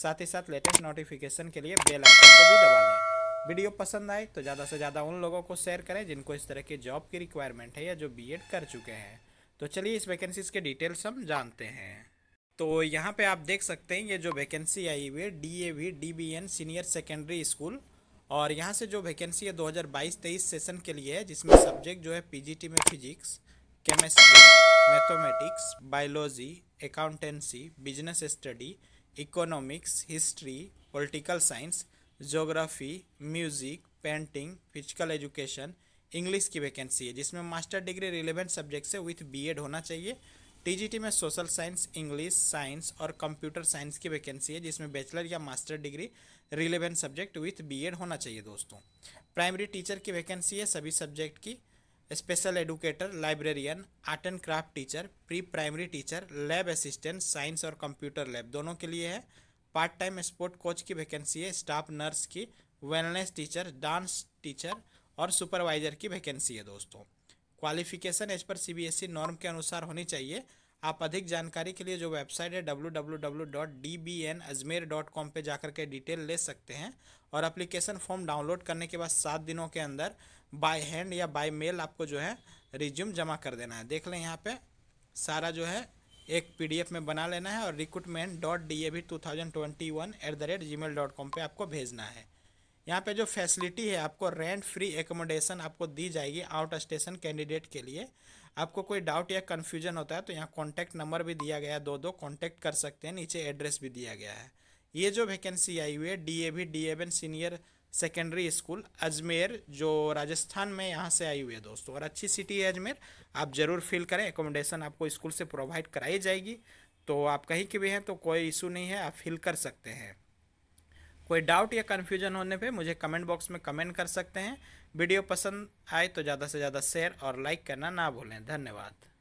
साथ ही साथ latest notification के लिए बेल आइकन को भी दबा लें वीडियो पसंद आए तो ज़्यादा से ज़्यादा उन लोगों को शेयर करें जिनको इस तरह की जॉब की रिक्वायरमेंट है या जो बीएड कर चुके हैं तो चलिए इस वैकेंसीज के डिटेल्स हम जानते हैं तो यहाँ पर आप देख सकते हैं ये जो वैकेंसी आई हुई है D A V D B N senior secondary school और यहाँ से जो वैकेंसी है बाईस तेईस सेशन के लिए है जिसमें सब्जेक्ट जो है टी में physics chemistry mathematics biology accountancy business study economics history political science geography music painting physical education English की वैकेंसी है जिसमें मास्टर डिग्री रिलेवेंट सब्जेक्ट से विथ बीएड होना चाहिए टीजीटी में सोशल साइंस इंग्लिश साइंस और कंप्यूटर साइंस की vacancy है जिसमें बैचलर या master degree relevant subject with BEd होना चाहिए दोस्तों प्राइमरी टीचर की वैकेंसी है सभी सब्जेक्ट की special educator librarian art and craft teacher pre primary teacher lab assistant science और कंप्यूटर लैब दोनों के लिए है पार्ट टाइम स्पोर्ट कोच की वैकेंसी है स्टाफ नर्स की वेलनेस टीचर डांस टीचर और सुपरवाइजर की वैकेंसी है दोस्तों क्वालिफिकेशन एज पर सी नॉर्म के अनुसार होनी चाहिए आप अधिक जानकारी के लिए जो वेबसाइट है www.dbnajmer.com पे जाकर के डिटेल ले सकते हैं और एप्लीकेशन फॉर्म डाउनलोड करने के बाद सात दिनों के अंदर बाय हैंड या बाय मेल आपको जो है रिज्यूम जमा कर देना है देख लें यहाँ पे सारा जो है एक पीडीएफ में बना लेना है और recruitment dot D A B two thousand twenty one at the rate Gmail dot com पर आपको भेजना है यहाँ पे जो फैसिलिटी है आपको रेंट फ्री एकोमोडेशन आपको दी जाएगी आउट स्टेशन कैंडिडेट के लिए आपको कोई डाउट या कन्फ्यूजन होता है तो यहाँ कॉन्टैक्ट नंबर भी दिया गया है दो दो कॉन्टैक्ट कर सकते हैं नीचे एड्रेस भी दिया गया है ये जो वैकेंसी आई हुई है डी ए वी डी एवन सीनियर सेकेंडरी स्कूल अजमेर जो राजस्थान में यहाँ से आई हुई है दोस्तों और अच्छी सिटी है अजमेर आप ज़रूर फिल करें एकोमोडेशन आपको स्कूल से प्रोवाइड कराई जाएगी तो आप कहीं के भी हैं तो कोई इशू नहीं है आप फिल कर सकते हैं कोई डाउट या कन्फ्यूजन होने पे मुझे कमेंट बॉक्स में कमेंट कर सकते हैं वीडियो पसंद आए तो ज़्यादा से ज़्यादा शेयर और लाइक करना ना भूलें धन्यवाद